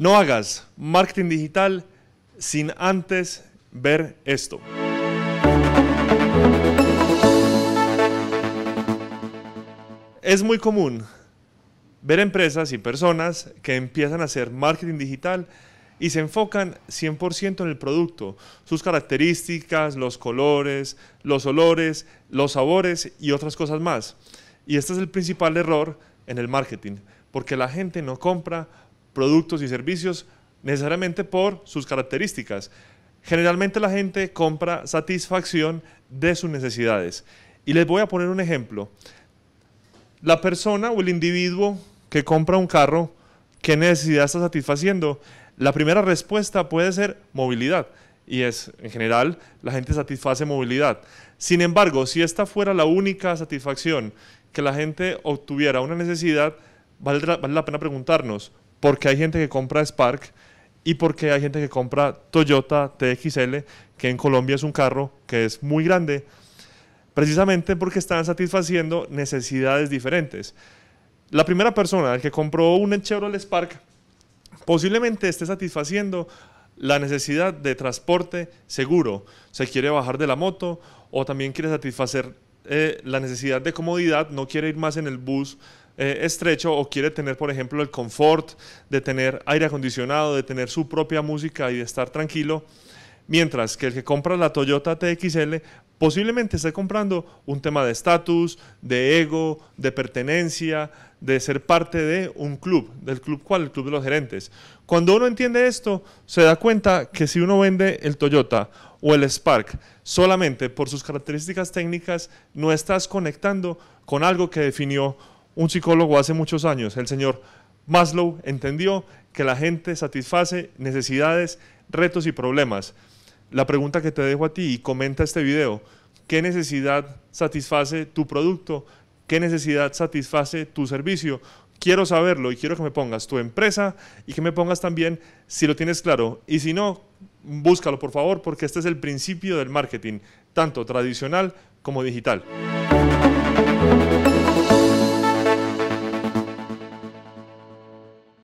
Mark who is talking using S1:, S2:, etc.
S1: No hagas marketing digital sin antes ver esto. Es muy común ver empresas y personas que empiezan a hacer marketing digital y se enfocan 100% en el producto, sus características, los colores, los olores, los sabores y otras cosas más. Y este es el principal error en el marketing, porque la gente no compra productos y servicios necesariamente por sus características. Generalmente la gente compra satisfacción de sus necesidades. Y les voy a poner un ejemplo. La persona o el individuo que compra un carro, ¿qué necesidad está satisfaciendo? La primera respuesta puede ser movilidad. Y es, en general, la gente satisface movilidad. Sin embargo, si esta fuera la única satisfacción que la gente obtuviera una necesidad, vale la pena preguntarnos, porque hay gente que compra Spark y porque hay gente que compra Toyota TXL, que en Colombia es un carro que es muy grande, precisamente porque están satisfaciendo necesidades diferentes. La primera persona, el que compró un Chevrolet Spark, posiblemente esté satisfaciendo la necesidad de transporte seguro. Se quiere bajar de la moto o también quiere satisfacer eh, la necesidad de comodidad, no quiere ir más en el bus eh, estrecho o quiere tener, por ejemplo, el confort de tener aire acondicionado, de tener su propia música y de estar tranquilo. Mientras que el que compra la Toyota TXL posiblemente esté comprando un tema de estatus, de ego, de pertenencia, de ser parte de un club. ¿Del club cual El club de los gerentes. Cuando uno entiende esto, se da cuenta que si uno vende el Toyota o el Spark solamente por sus características técnicas, no estás conectando con algo que definió un psicólogo hace muchos años, el señor Maslow, entendió que la gente satisface necesidades, retos y problemas. La pregunta que te dejo a ti y comenta este video, ¿qué necesidad satisface tu producto? ¿Qué necesidad satisface tu servicio? Quiero saberlo y quiero que me pongas tu empresa y que me pongas también si lo tienes claro. Y si no, búscalo por favor porque este es el principio del marketing, tanto tradicional como digital.